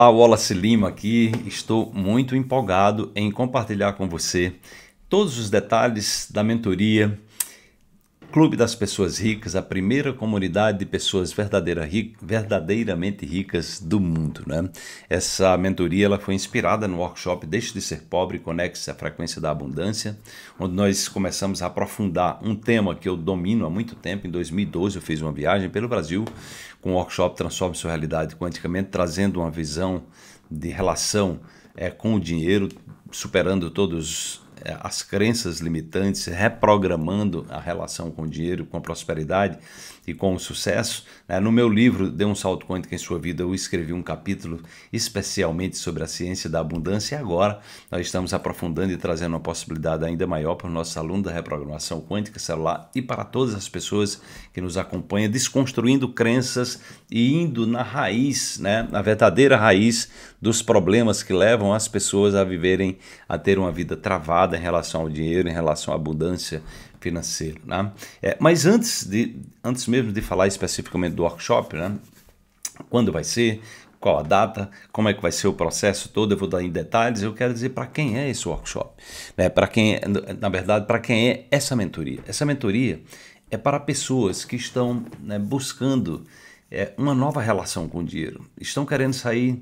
a Wallace Lima aqui. Estou muito empolgado em compartilhar com você todos os detalhes da mentoria Clube das Pessoas Ricas, a primeira comunidade de pessoas verdadeira, verdadeiramente ricas do mundo. Né? Essa mentoria ela foi inspirada no workshop Deixe de Ser Pobre, Conecte-se à Frequência da Abundância, onde nós começamos a aprofundar um tema que eu domino há muito tempo. Em 2012 eu fiz uma viagem pelo Brasil com o workshop Transforme Sua Realidade Quanticamente, trazendo uma visão de relação é, com o dinheiro, superando todos é, as crenças limitantes, reprogramando a relação com o dinheiro, com a prosperidade e com o sucesso. Né? No meu livro, Dê um Salto Quântico em Sua Vida, eu escrevi um capítulo especialmente sobre a ciência da abundância e agora nós estamos aprofundando e trazendo uma possibilidade ainda maior para o nosso aluno da reprogramação quântica celular e para todas as pessoas que nos acompanham, desconstruindo crenças e indo na raiz, né? na verdadeira raiz dos problemas que levam as pessoas a viverem, a ter uma vida travada em relação ao dinheiro, em relação à abundância financeira. Né? É, mas antes, de, antes mesmo de falar especificamente do workshop, né? quando vai ser, qual a data, como é que vai ser o processo todo, eu vou dar em detalhes, eu quero dizer para quem é esse workshop, né? para quem, é, na verdade, para quem é essa mentoria. Essa mentoria é para pessoas que estão né, buscando é, uma nova relação com o dinheiro, estão querendo sair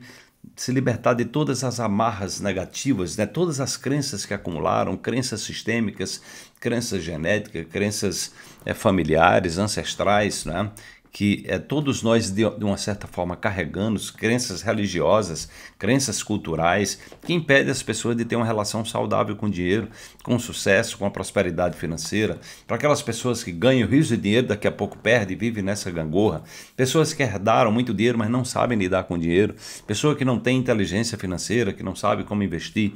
se libertar de todas as amarras negativas, né? todas as crenças que acumularam, crenças sistêmicas, crenças genéticas, crenças é, familiares, ancestrais, né? que é, todos nós, de, de uma certa forma, carregamos crenças religiosas, crenças culturais, que impedem as pessoas de ter uma relação saudável com o dinheiro, com o sucesso, com a prosperidade financeira. Para aquelas pessoas que ganham rios de dinheiro, daqui a pouco perdem e vivem nessa gangorra. Pessoas que herdaram muito dinheiro, mas não sabem lidar com o dinheiro. Pessoa que não tem inteligência financeira, que não sabe como investir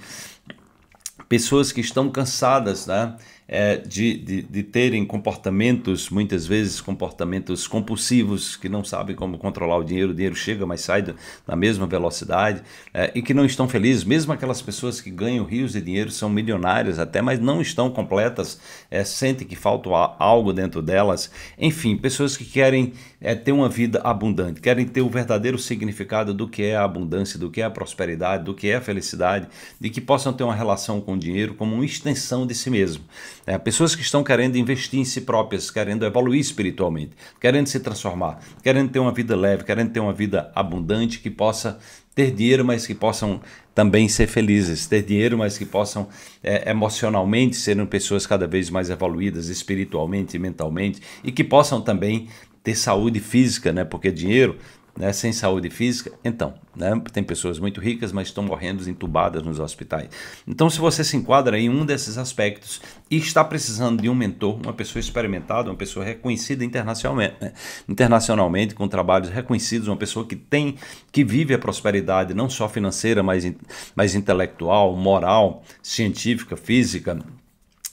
pessoas que estão cansadas, né? é, de, de, de terem comportamentos, muitas vezes comportamentos compulsivos, que não sabem como controlar o dinheiro, o dinheiro chega, mas sai do, na mesma velocidade, é, e que não estão felizes, mesmo aquelas pessoas que ganham rios de dinheiro, são milionárias até, mas não estão completas, é, sentem que falta algo dentro delas, enfim, pessoas que querem é, ter uma vida abundante, querem ter o verdadeiro significado do que é a abundância, do que é a prosperidade, do que é a felicidade, de que possam ter uma relação com o dinheiro como uma extensão de si mesmo. É, pessoas que estão querendo investir em si próprias, querendo evoluir espiritualmente, querendo se transformar, querendo ter uma vida leve, querendo ter uma vida abundante que possa ter dinheiro, mas que possam também ser felizes, ter dinheiro, mas que possam é, emocionalmente serem pessoas cada vez mais evoluídas espiritualmente, mentalmente e que possam também ter saúde física, né? Porque dinheiro né, sem saúde física, então, né, tem pessoas muito ricas, mas estão morrendo entubadas nos hospitais. Então, se você se enquadra em um desses aspectos e está precisando de um mentor, uma pessoa experimentada, uma pessoa reconhecida internacionalmente, né, internacionalmente com trabalhos reconhecidos, uma pessoa que tem, que vive a prosperidade não só financeira, mas, mas intelectual, moral, científica, física,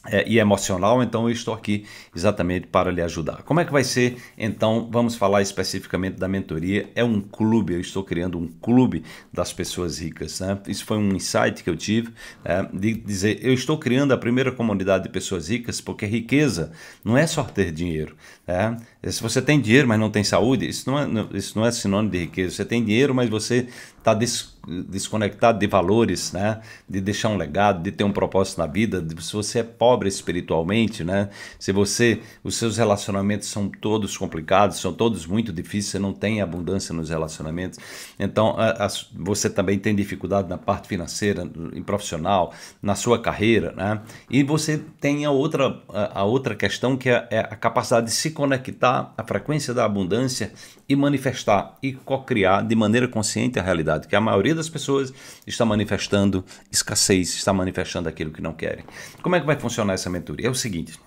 é, e emocional, então eu estou aqui exatamente para lhe ajudar. Como é que vai ser? Então, vamos falar especificamente da mentoria. É um clube, eu estou criando um clube das pessoas ricas. Né? Isso foi um insight que eu tive é, de dizer: eu estou criando a primeira comunidade de pessoas ricas, porque riqueza não é só ter dinheiro. Né? Se você tem dinheiro, mas não tem saúde, isso não é, isso não é sinônimo de riqueza. Você tem dinheiro, mas você está des desconectado de valores, né? de deixar um legado, de ter um propósito na vida, se você é pobre espiritualmente, né? se você, os seus relacionamentos são todos complicados, são todos muito difíceis, você não tem abundância nos relacionamentos, então a, a, você também tem dificuldade na parte financeira, em profissional, na sua carreira, né? e você tem a outra, a, a outra questão que é, é a capacidade de se conectar à frequência da abundância e manifestar e co-criar de maneira consciente a realidade, que a maioria das pessoas está manifestando escassez, está manifestando aquilo que não querem. Como é que vai funcionar essa mentoria? É o seguinte: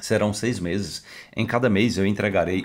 serão seis meses. Em cada mês eu entregarei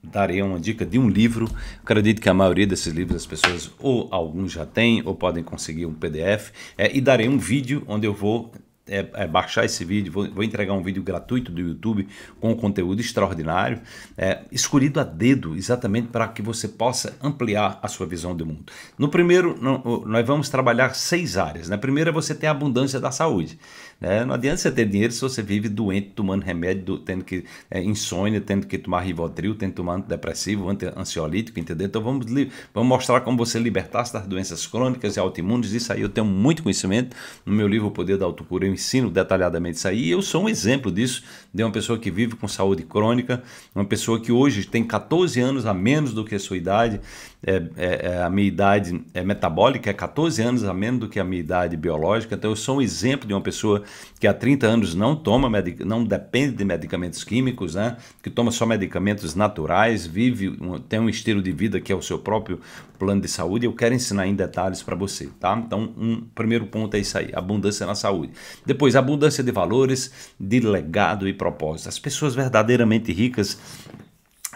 darei uma dica de um livro. Acredito que a maioria desses livros as pessoas ou alguns já têm ou podem conseguir um PDF. É, e darei um vídeo onde eu vou é, é, baixar esse vídeo, vou, vou, entregar um vídeo gratuito do YouTube com um conteúdo extraordinário, é, escolhido a dedo, exatamente para que você possa ampliar a sua visão do mundo. No primeiro, no, nós vamos trabalhar seis áreas. Na né? primeira, é você tem a abundância da saúde. Né? Não adianta você ter dinheiro se você vive doente, tomando remédio, do, tendo que é, insônia, tendo que tomar rivotril, tendo que tomar antidepressivo, anti ansiolítico, entendeu? Então vamos, vamos mostrar como você libertar-se das doenças crônicas e autoimunes. Isso aí eu tenho muito conhecimento no meu livro O Poder da Autocura. Eu ensino detalhadamente isso aí, e eu sou um exemplo disso de uma pessoa que vive com saúde crônica, uma pessoa que hoje tem 14 anos a menos do que a sua idade, é, é, é a minha idade é metabólica, é 14 anos a menos do que a minha idade biológica, então eu sou um exemplo de uma pessoa que há 30 anos não toma, não depende de medicamentos químicos, né? que toma só medicamentos naturais, vive, tem um estilo de vida que é o seu próprio plano de saúde, eu quero ensinar em detalhes para você, tá? Então, um primeiro ponto é isso aí, abundância na saúde. Depois, abundância de valores, de legado e propósito. As pessoas verdadeiramente ricas,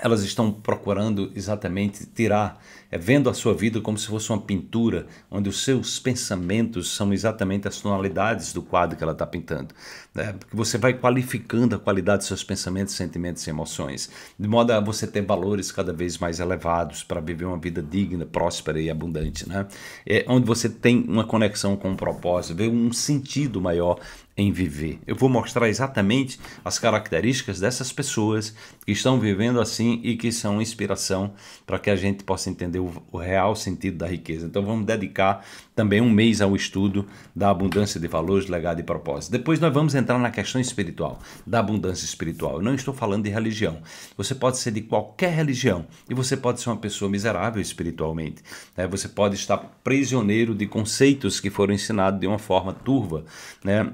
elas estão procurando exatamente tirar, é, vendo a sua vida como se fosse uma pintura, onde os seus pensamentos são exatamente as tonalidades do quadro que ela está pintando. Né? Porque você vai qualificando a qualidade dos seus pensamentos, sentimentos e emoções, de modo a você ter valores cada vez mais elevados para viver uma vida digna, próspera e abundante. Né? É onde você tem uma conexão com um propósito, vê um sentido maior em viver. Eu vou mostrar exatamente as características dessas pessoas que estão vivendo assim e que são inspiração para que a gente possa entender o, o, real sentido da riqueza. Então vamos dedicar também um mês ao estudo da abundância de valores, legado e propósito. Depois nós vamos entrar na questão espiritual, da abundância espiritual. Eu não estou falando de religião. Você pode ser de qualquer religião e você pode ser uma pessoa miserável espiritualmente. Né? Você pode estar prisioneiro de conceitos que foram ensinados de uma forma turva, né?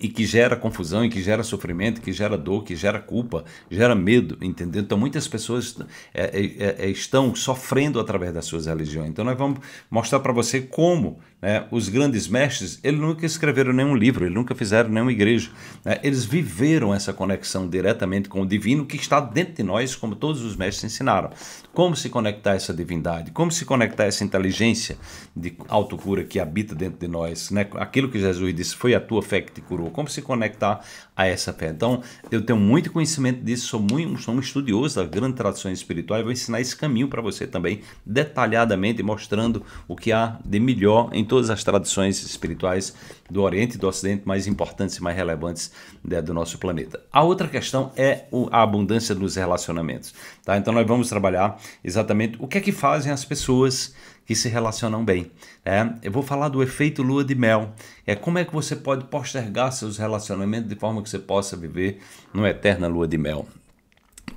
e que gera confusão, e que gera sofrimento, que gera dor, que gera culpa, gera medo, entendeu? Então muitas pessoas é, é, é, é estão sofrendo através das suas religiões. Então nós vamos mostrar para você como né, os grandes mestres, eles nunca escreveram nenhum livro, eles nunca fizeram nenhuma igreja. Né? Eles viveram essa conexão diretamente com o divino que está dentro de nós, como todos os mestres ensinaram. Como se conectar a essa divindade, como se conectar a essa inteligência de autocura que habita dentro de nós. Né? Aquilo que Jesus disse, foi a tua fé que te curou coroa, como se conectar a essa fé. Então, eu tenho muito conhecimento disso, sou, muito, sou um estudioso da grande tradição espiritual e vou ensinar esse caminho para você também, detalhadamente, mostrando o que há de melhor em todas as tradições espirituais do Oriente e do Ocidente, mais importantes e mais relevantes né, do nosso planeta. A outra questão é a abundância dos relacionamentos. Tá? Então, nós vamos trabalhar exatamente o que é que fazem as pessoas que se relacionam bem. Né? Eu vou falar do efeito lua de mel. É como é que você pode postergar seus relacionamentos de forma que você possa viver numa eterna lua de mel.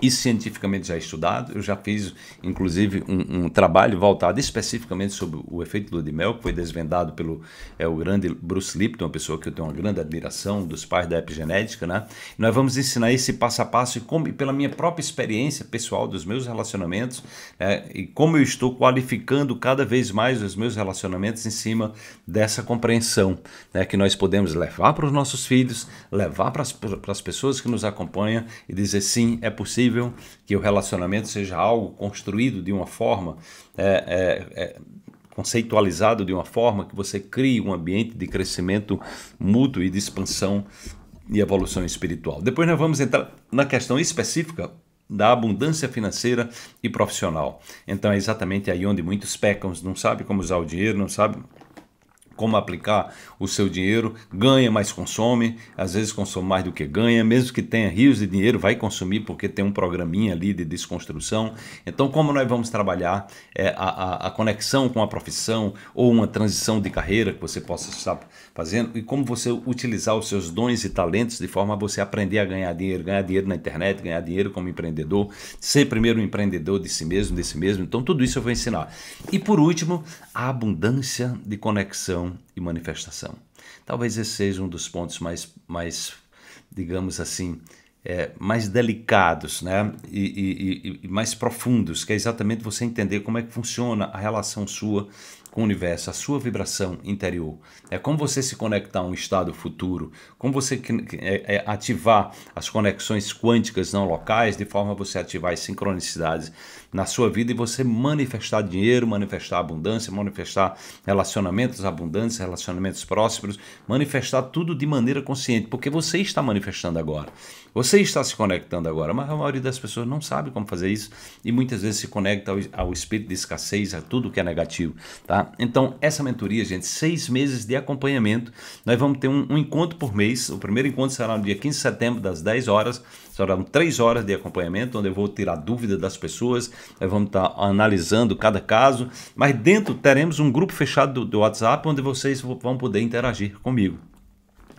Isso cientificamente já estudado, eu já fiz inclusive um, um, trabalho voltado especificamente sobre o efeito lua de mel, que foi desvendado pelo é, o grande Bruce Lipton, uma pessoa que eu tenho uma grande admiração, dos pais da epigenética. Né? Nós vamos ensinar esse passo a passo e, como, e pela minha própria experiência pessoal dos meus relacionamentos né, e como eu estou qualificando cada vez mais os meus relacionamentos em cima dessa compreensão né, que nós podemos levar para os nossos filhos, levar para as pessoas que nos acompanham e dizer sim, é possível possível que o relacionamento seja algo construído de uma forma, é, é, é, conceitualizado de uma forma que você crie um ambiente de crescimento mútuo e de expansão e evolução espiritual. Depois nós vamos entrar na questão específica da abundância financeira e profissional. Então é exatamente aí onde muitos pecam, não sabe como usar o dinheiro, não sabe como aplicar o seu dinheiro, ganha, mais, consome, às vezes consome mais do que ganha, mesmo que tenha rios de dinheiro, vai consumir porque tem um programinha ali de desconstrução. Então, como nós vamos trabalhar é, a, a, conexão com a profissão ou uma transição de carreira que você possa estar fazendo e como você utilizar os seus dons e talentos de forma a você aprender a ganhar dinheiro, ganhar dinheiro na internet, ganhar dinheiro como empreendedor, ser primeiro um empreendedor de si mesmo, de si mesmo. Então, tudo isso eu vou ensinar. E por último, a abundância de conexão ação e manifestação. Talvez esse seja um dos pontos mais, mais digamos assim, é, mais delicados né? E, e, e, mais profundos, que é exatamente você entender como é que funciona a relação sua com o universo, a sua vibração interior. É como você se conectar a um estado futuro, como você é, é, ativar as conexões quânticas não locais, de forma a você ativar as sincronicidades na sua vida e você manifestar dinheiro, manifestar abundância, manifestar relacionamentos abundantes, relacionamentos prósperos, manifestar tudo de maneira consciente, porque você está manifestando agora. Você está se conectando agora, mas a maioria das pessoas não sabe como fazer isso e muitas vezes se conecta ao, ao espírito de escassez, a tudo que é negativo, tá? Então, essa mentoria, gente, seis meses de acompanhamento, nós vamos ter um, um encontro por mês, o primeiro encontro será no dia 15 de setembro, das 10 horas, Serão três horas de acompanhamento, onde eu vou tirar dúvida das pessoas, nós vamos estar tá analisando cada caso, mas dentro teremos um grupo fechado do, do WhatsApp onde vocês vão poder interagir comigo.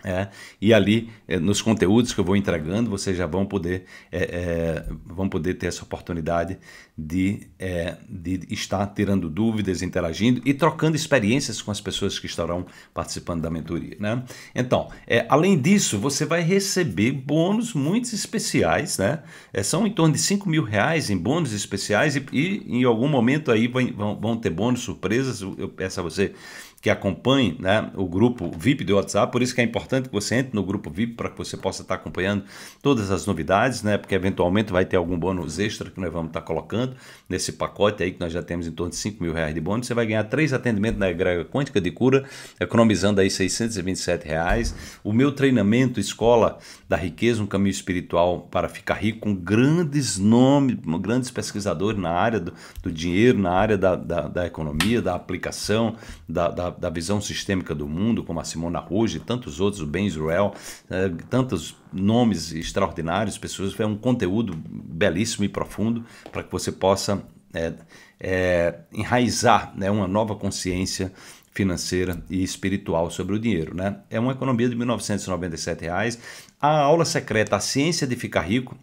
É, e ali, é, nos conteúdos que eu vou entregando, vocês já vão poder, é, é vão poder ter essa oportunidade de, é, de estar tirando dúvidas, interagindo e trocando experiências com as pessoas que estarão participando da mentoria. Né? Então, além disso, você vai receber bônus muito especiais, né? são em torno de 5 mil reais em bônus especiais e, e em algum momento aí vão, vão ter bônus surpresas. Eu peço a você que acompanhe né, o grupo VIP do WhatsApp, por isso que é importante que você entre no grupo VIP para que você possa estar acompanhando todas as novidades, né? Porque eventualmente vai ter algum bônus extra que nós vamos estar colocando nesse pacote aí que nós já temos em torno de 5 mil reais de bônus. Você vai ganhar três atendimentos na egrega quântica de cura, economizando aí 627 reais. O meu treinamento Escola da Riqueza, um caminho espiritual para ficar rico, com grandes nomes, grandes pesquisadores na área do, do dinheiro, na área da, da, da economia, da aplicação, da, da da, visão sistêmica do mundo, como a Simona Ruge, tantos outros, o Ben Israel, é, tantos nomes extraordinários, pessoas, é um conteúdo belíssimo e profundo para que você possa é, é, enraizar né, uma nova consciência financeira e espiritual sobre o dinheiro. Né? É uma economia de R$ 1.997. Reais. A aula secreta A Ciência de Ficar Rico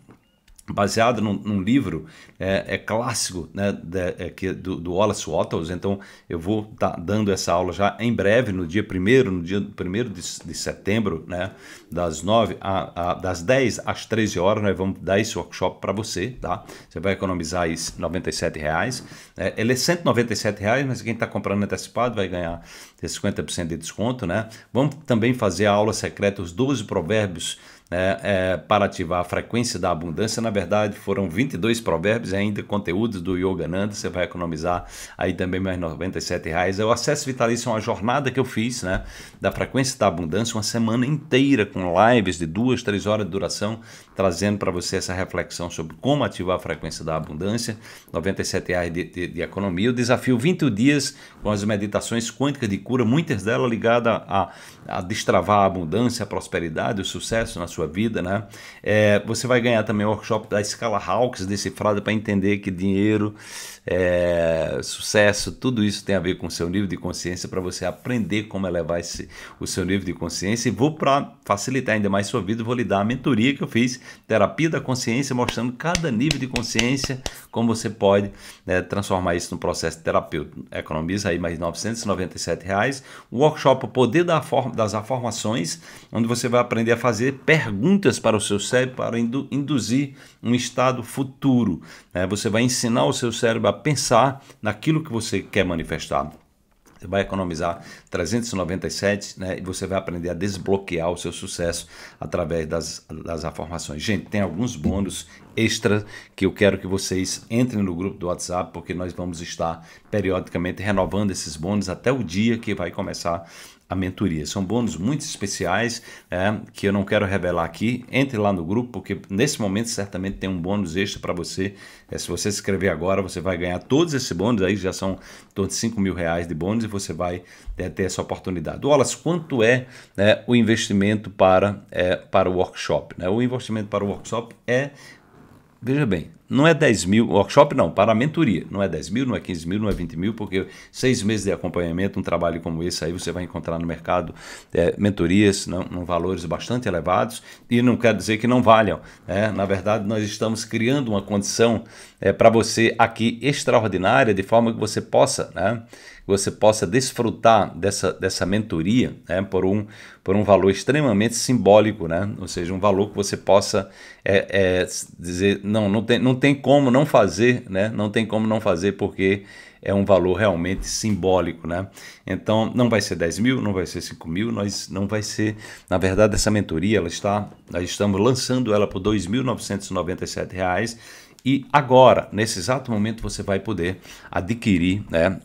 baseado num, num livro é, é, clássico né, de, é, que, do, do, Wallace Wattles, então eu vou estar tá dando essa aula já em breve, no dia 1 no dia 1 de, de, setembro, né, das 9 a, a, das 10 às 13 horas, nós vamos dar esse workshop para você, tá? Você vai economizar aí R$ 97,00, é, ele é R$ 197,00, mas quem está comprando antecipado vai ganhar 50% de desconto, né? Vamos também fazer a aula secreta, os 12 provérbios é, é, para ativar a frequência da abundância. Na verdade, foram 22 provérbios e ainda conteúdos do Yogananda. Você vai economizar aí também mais 97 reais. É o acesso vitalício, uma jornada que eu fiz, né? Da frequência da abundância, uma semana inteira com lives de duas, três horas de duração, trazendo para você essa reflexão sobre como ativar a frequência da abundância. 97 reais de, de, de economia. O desafio 20 dias com as meditações quânticas de cura, muitas delas ligadas a, a destravar a abundância, a prosperidade, o sucesso na sua sua vida, né? É, você vai ganhar também o workshop da escala Hawks, decifrada para entender que dinheiro é, sucesso, tudo isso tem a ver com o seu nível de consciência para você aprender como elevar esse, o seu nível de consciência. E vou para facilitar ainda mais sua vida, vou lhe dar a mentoria que eu fiz, terapia da consciência, mostrando cada nível de consciência, como você pode né, transformar isso num processo terapêutico. Economiza aí mais R$ reais. O workshop o Poder das Afirmações, onde você vai aprender a fazer perguntas para o seu cérebro para induzir um estado futuro. Né. Você vai ensinar o seu cérebro a pensar naquilo que você quer manifestar. Você vai economizar 397 né, e você vai aprender a desbloquear o seu sucesso através das, das afirmações. Gente, tem alguns bônus extra que eu quero que vocês entrem no grupo do WhatsApp, porque nós vamos estar periodicamente renovando esses bônus até o dia que vai começar a mentoria. São bônus muito especiais é, que eu não quero revelar aqui. Entre lá no grupo, porque nesse momento certamente tem um bônus extra para você. É, se você se inscrever agora, você vai ganhar todos esses bônus. Aí já são em torno de 5 mil reais de bônus e você vai é, ter essa oportunidade. Wallace, quanto é né, o investimento para, é, para o workshop? Né? O investimento para o workshop é Veja bem, não é 10 mil, workshop não, para a mentoria. Não é 10 mil, não é 15 mil, não é 20 mil, porque seis meses de acompanhamento, um trabalho como esse, aí você vai encontrar no mercado é, mentorias não, não, valores bastante elevados e não quer dizer que não valham. Né? Na verdade, nós estamos criando uma condição é, para você aqui extraordinária, de forma que você possa né, você possa desfrutar dessa, dessa mentoria né, por, um, por um valor extremamente simbólico, né? ou seja, um valor que você possa é, é, dizer, não, não tem, não tem como não fazer, né? não tem como não fazer porque é um valor realmente simbólico. Né? Então, não vai ser 10 mil, não vai ser 5 mil, nós não vai ser, na verdade, essa mentoria, ela está, nós estamos lançando ela por R$ 2.997, e agora, nesse exato momento, você vai poder adquirir né,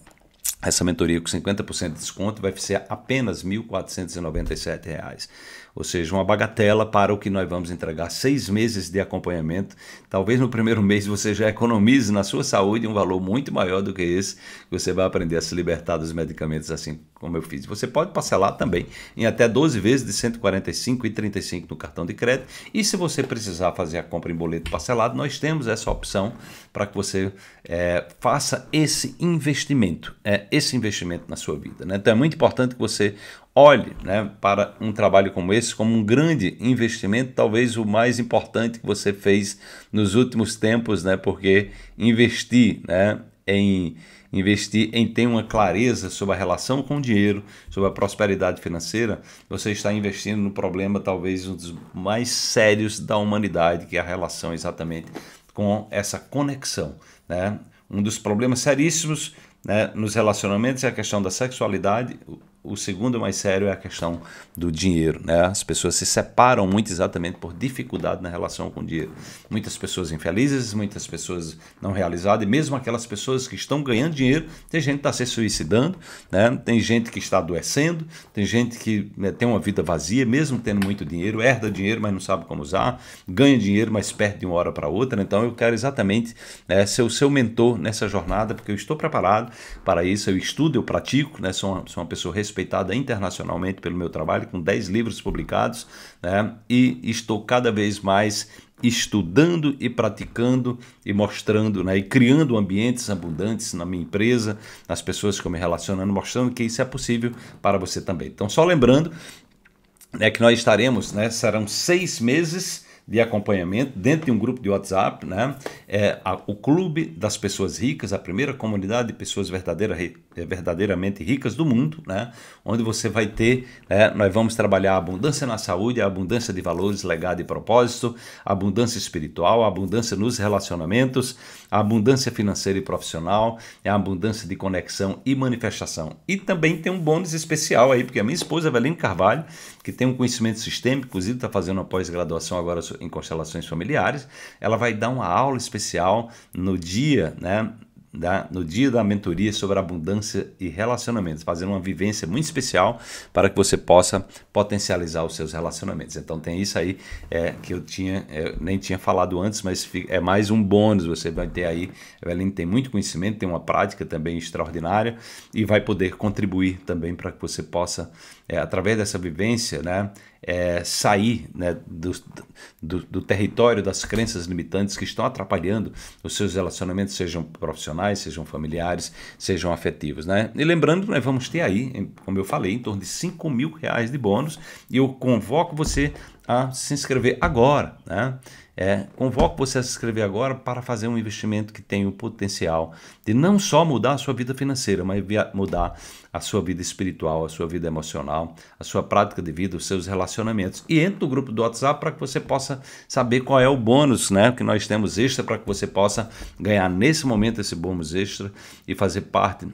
essa mentoria com 50% de desconto vai ser apenas R$ 1.497 ou seja, uma bagatela para o que nós vamos entregar seis meses de acompanhamento. Talvez no primeiro mês você já economize na sua saúde um valor muito maior do que esse, você vai aprender a se libertar dos medicamentos assim como eu fiz. Você pode parcelar também em até 12 vezes de 145 e 35 no cartão de crédito. E se você precisar fazer a compra em boleto parcelado, nós temos essa opção para que você é, faça esse investimento, é, esse investimento na sua vida. Né? Então é muito importante que você olhe né, para um trabalho como esse como um grande investimento, talvez o mais importante que você fez nos últimos tempos, né, porque investir né, em investir em ter uma clareza sobre a relação com o dinheiro, sobre a prosperidade financeira, você está investindo no problema talvez um dos mais sérios da humanidade, que é a relação exatamente com essa conexão. Né? Um dos problemas seríssimos né, nos relacionamentos é a questão da sexualidade, o segundo mais sério é a questão do dinheiro, né? As pessoas se separam muito exatamente por dificuldade na relação com o dinheiro. Muitas pessoas infelizes, muitas pessoas não realizadas, e mesmo aquelas pessoas que estão ganhando dinheiro, tem gente que está se suicidando, né? Tem gente que está adoecendo, tem gente que né, tem uma vida vazia, mesmo tendo muito dinheiro, herda dinheiro, mas não sabe como usar, ganha dinheiro, mas perde de uma hora para outra. Então eu quero exatamente né, ser o seu mentor nessa jornada, porque eu estou preparado para isso, eu estudo, eu pratico, né? Sou uma, sou uma pessoa respeitada internacionalmente pelo meu trabalho, com 10 livros publicados, né? e estou cada vez mais estudando e praticando e mostrando né, e criando ambientes abundantes na minha empresa, nas pessoas que eu me relacionando, mostrando que isso é possível para você também. Então, só lembrando né, que nós estaremos, né, serão seis meses de acompanhamento dentro de um grupo de WhatsApp, né? É, a, o Clube das Pessoas Ricas, a primeira comunidade de pessoas verdadeira, é, verdadeiramente ricas do mundo, né? Onde você vai ter, né? nós vamos trabalhar a abundância na saúde, a abundância de valores, legado e propósito, a abundância espiritual, a abundância nos relacionamentos, a abundância financeira e profissional, a abundância de conexão e manifestação. E também tem um bônus especial aí, porque a minha esposa, Eveline Carvalho, que tem um conhecimento sistêmico, inclusive está fazendo uma pós-graduação agora em constelações familiares, ela vai dar uma aula especial no dia, né? Da, no dia da mentoria sobre abundância e relacionamentos, fazendo uma vivência muito especial para que você possa potencializar os seus relacionamentos. Então tem isso aí é, que eu tinha é, nem tinha falado antes, mas é mais um bônus. Você vai ter aí, a tem muito conhecimento, tem uma prática também extraordinária e vai poder contribuir também para que você possa, é, através dessa vivência, né, é, sair né, do, do, do, território das crenças limitantes que estão atrapalhando os seus relacionamentos, sejam profissionais, sejam familiares, sejam afetivos. Né? E lembrando, nós né, vamos ter aí, como eu falei, em torno de 5 mil reais de bônus. E eu convoco você a se inscrever agora. Né? É, convoco você a se inscrever agora para fazer um investimento que tem o potencial de não só mudar a sua vida financeira, mas mudar a sua vida espiritual, a sua vida emocional, a sua prática de vida, os seus relacionamentos. E entre no grupo do WhatsApp para que você possa saber qual é o bônus né, que nós temos extra, para que você possa ganhar nesse momento esse bônus extra e fazer parte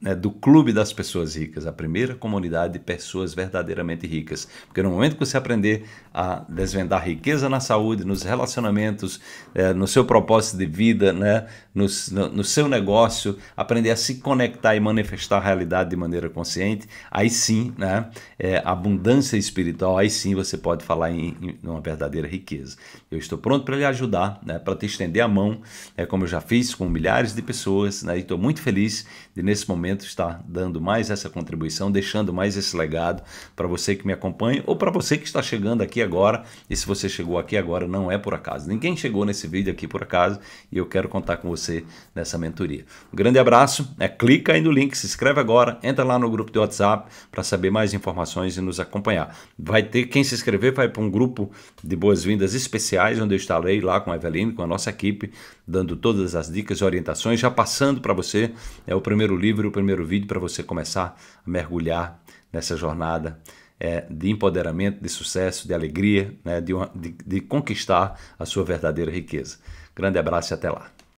né, do clube das pessoas ricas, a primeira comunidade de pessoas verdadeiramente ricas. Porque no momento que você aprender a desvendar riqueza na saúde, nos relacionamentos, é, no seu propósito de vida, né, no, no, no seu negócio, aprender a se conectar e manifestar a realidade de maneira consciente, aí sim, né, é, abundância espiritual, aí sim você pode falar em, em uma verdadeira riqueza. Eu estou pronto para lhe ajudar, né, para te estender a mão, né, como eu já fiz com milhares de pessoas, né, e estou muito feliz de, nesse momento, momento estar dando mais essa contribuição, deixando mais esse legado para você que me acompanha ou para você que está chegando aqui agora. E se você chegou aqui agora, não é por acaso. Ninguém chegou nesse vídeo aqui por acaso e eu quero contar com você nessa mentoria. Um grande abraço, é, clica aí no link, se inscreve agora, entra lá no grupo do WhatsApp para saber mais informações e nos acompanhar. Vai ter quem se inscrever, vai para um grupo de boas-vindas especiais, onde eu estarei lá com a Eveline, com a nossa equipe, dando todas as dicas e orientações, já passando para você é o primeiro livro, o primeiro vídeo para você começar a mergulhar nessa jornada é, de empoderamento, de sucesso, de alegria, né, de, uma, de, de conquistar a sua verdadeira riqueza. Grande abraço e até lá.